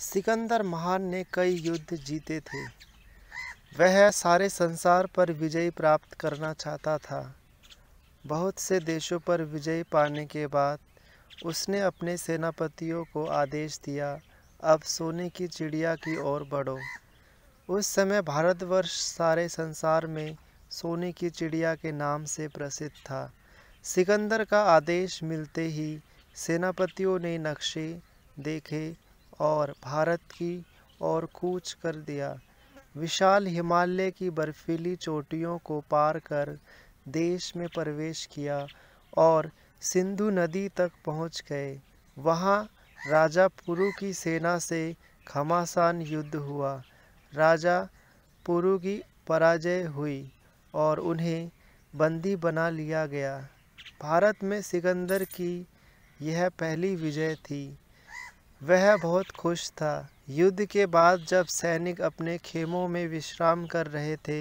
सिकंदर महान ने कई युद्ध जीते थे वह सारे संसार पर विजय प्राप्त करना चाहता था बहुत से देशों पर विजय पाने के बाद उसने अपने सेनापतियों को आदेश दिया अब सोने की चिड़िया की ओर बढ़ो उस समय भारतवर्ष सारे संसार में सोने की चिड़िया के नाम से प्रसिद्ध था सिकंदर का आदेश मिलते ही सेनापतियों ने नक्शे देखे और भारत की ओर कूच कर दिया विशाल हिमालय की बर्फीली चोटियों को पार कर देश में प्रवेश किया और सिंधु नदी तक पहुंच गए वहां राजा पुरु की सेना से घमासान युद्ध हुआ राजा पुरु की पराजय हुई और उन्हें बंदी बना लिया गया भारत में सिकंदर की यह पहली विजय थी वह बहुत खुश था युद्ध के बाद जब सैनिक अपने खेमों में विश्राम कर रहे थे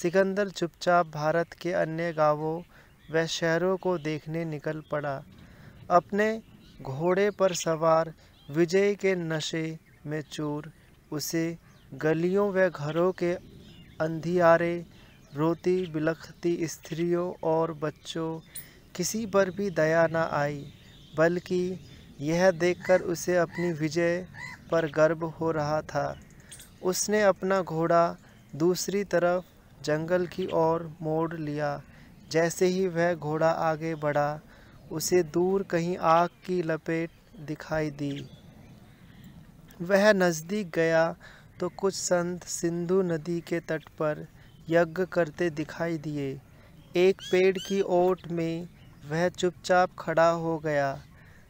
सिकंदर चुपचाप भारत के अन्य गांवों व शहरों को देखने निकल पड़ा अपने घोड़े पर सवार विजय के नशे में चूर उसे गलियों व घरों के अंधियारे रोती बिलखती स्त्रियों और बच्चों किसी पर भी दया न आई बल्कि यह देखकर उसे अपनी विजय पर गर्व हो रहा था उसने अपना घोड़ा दूसरी तरफ जंगल की ओर मोड़ लिया जैसे ही वह घोड़ा आगे बढ़ा उसे दूर कहीं आग की लपेट दिखाई दी वह नज़दीक गया तो कुछ संत सिंधु नदी के तट पर यज्ञ करते दिखाई दिए एक पेड़ की ओट में वह चुपचाप खड़ा हो गया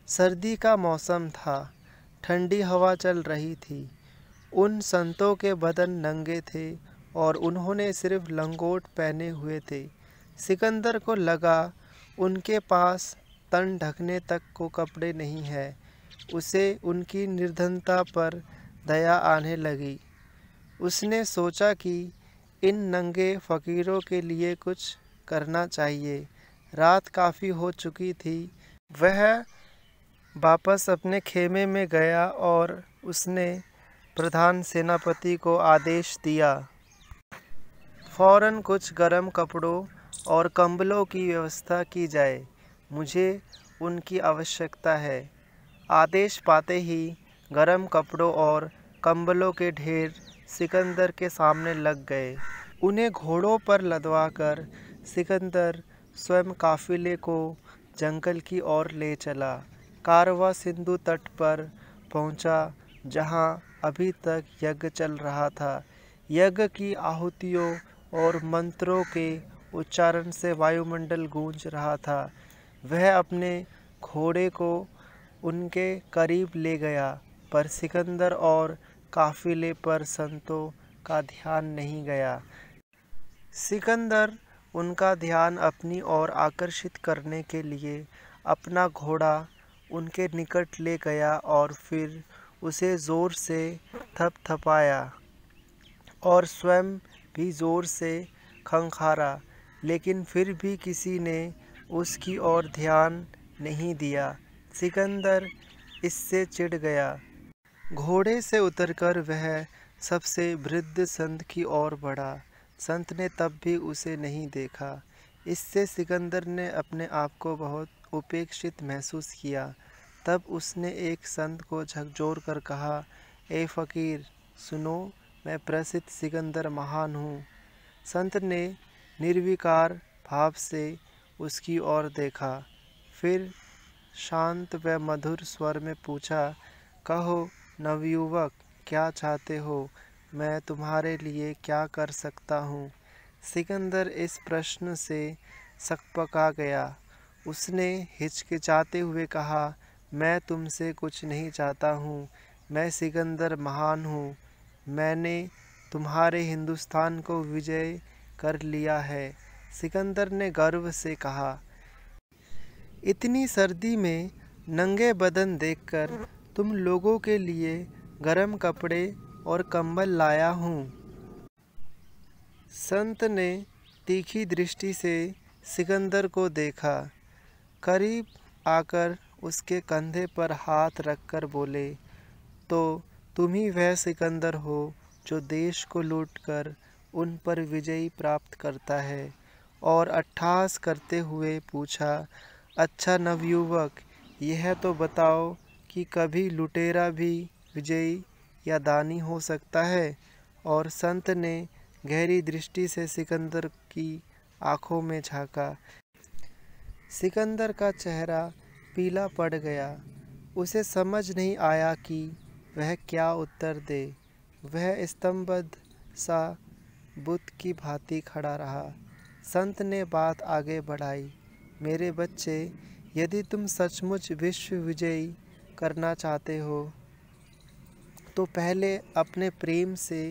सर्दी का मौसम था ठंडी हवा चल रही थी उन संतों के बदन नंगे थे और उन्होंने सिर्फ लंगोट पहने हुए थे सिकंदर को लगा उनके पास तन ढकने तक को कपड़े नहीं है उसे उनकी निर्धनता पर दया आने लगी उसने सोचा कि इन नंगे फ़कीरों के लिए कुछ करना चाहिए रात काफ़ी हो चुकी थी वह वापस अपने खेमे में गया और उसने प्रधान सेनापति को आदेश दिया फौरन कुछ गर्म कपड़ों और कंबलों की व्यवस्था की जाए मुझे उनकी आवश्यकता है आदेश पाते ही गर्म कपड़ों और कंबलों के ढेर सिकंदर के सामने लग गए उन्हें घोड़ों पर लदवाकर सिकंदर स्वयं काफिले को जंगल की ओर ले चला कारवा सिंधु तट पर पहुंचा जहां अभी तक यज्ञ चल रहा था यज्ञ की आहुतियों और मंत्रों के उच्चारण से वायुमंडल गूंज रहा था वह अपने घोड़े को उनके करीब ले गया पर सिकंदर और काफिले पर संतों का ध्यान नहीं गया सिकंदर उनका ध्यान अपनी ओर आकर्षित करने के लिए अपना घोड़ा उनके निकट ले गया और फिर उसे ज़ोर से थपथपाया और स्वयं भी ज़ोर से खंखारा लेकिन फिर भी किसी ने उसकी ओर ध्यान नहीं दिया सिकंदर इससे चिढ़ गया घोड़े से उतरकर वह सबसे वृद्ध संत की ओर बढ़ा संत ने तब भी उसे नहीं देखा इससे सिकंदर ने अपने आप को बहुत उपेक्षित महसूस किया तब उसने एक संत को झकझोर कर कहा ए फ़कीर सुनो मैं प्रसिद्ध सिकंदर महान हूँ संत ने निर्विकार भाव से उसकी ओर देखा फिर शांत व मधुर स्वर में पूछा कहो नवयुवक क्या चाहते हो मैं तुम्हारे लिए क्या कर सकता हूँ सिकंदर इस प्रश्न से सकपका गया उसने हिचकिचाते हुए कहा मैं तुमसे कुछ नहीं चाहता हूँ मैं सिकंदर महान हूँ मैंने तुम्हारे हिंदुस्तान को विजय कर लिया है सिकंदर ने गर्व से कहा इतनी सर्दी में नंगे बदन देखकर तुम लोगों के लिए गर्म कपड़े और कंबल लाया हूँ संत ने तीखी दृष्टि से सिकंदर को देखा करीब आकर उसके कंधे पर हाथ रखकर बोले तो तुम ही वह सिकंदर हो जो देश को लूटकर उन पर विजयी प्राप्त करता है और अट्ठास करते हुए पूछा अच्छा नवयुवक यह तो बताओ कि कभी लुटेरा भी विजयी या दानी हो सकता है और संत ने गहरी दृष्टि से सिकंदर की आँखों में झांका सिकंदर का चेहरा पीला पड़ गया उसे समझ नहीं आया कि वह क्या उत्तर दे वह स्तंभद सा बुत की भांति खड़ा रहा संत ने बात आगे बढ़ाई मेरे बच्चे यदि तुम सचमुच विश्व विजयी करना चाहते हो तो पहले अपने प्रेम से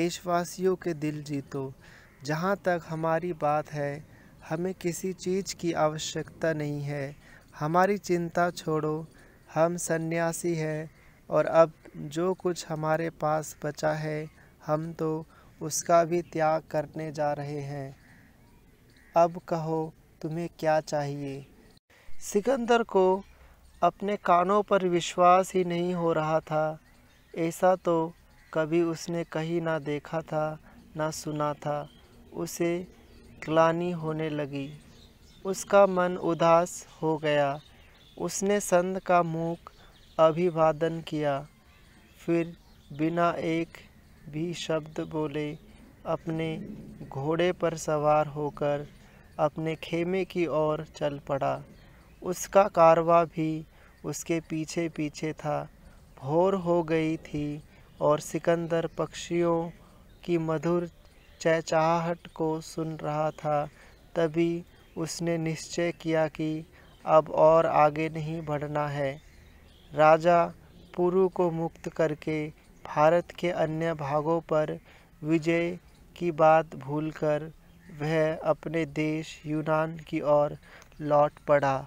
देशवासियों के दिल जीतो जहाँ तक हमारी बात है हमें किसी चीज़ की आवश्यकता नहीं है हमारी चिंता छोड़ो हम सन्यासी हैं और अब जो कुछ हमारे पास बचा है हम तो उसका भी त्याग करने जा रहे हैं अब कहो तुम्हें क्या चाहिए सिकंदर को अपने कानों पर विश्वास ही नहीं हो रहा था ऐसा तो कभी उसने कहीं ना देखा था ना सुना था उसे ग्लानी होने लगी उसका मन उदास हो गया उसने संत का मुख अभिवादन किया फिर बिना एक भी शब्द बोले अपने घोड़े पर सवार होकर अपने खेमे की ओर चल पड़ा उसका कारवा भी उसके पीछे पीछे था भोर हो गई थी और सिकंदर पक्षियों की मधुर चहचाहट को सुन रहा था तभी उसने निश्चय किया कि अब और आगे नहीं बढ़ना है राजा पुरु को मुक्त करके भारत के अन्य भागों पर विजय की बात भूलकर वह अपने देश यूनान की ओर लौट पड़ा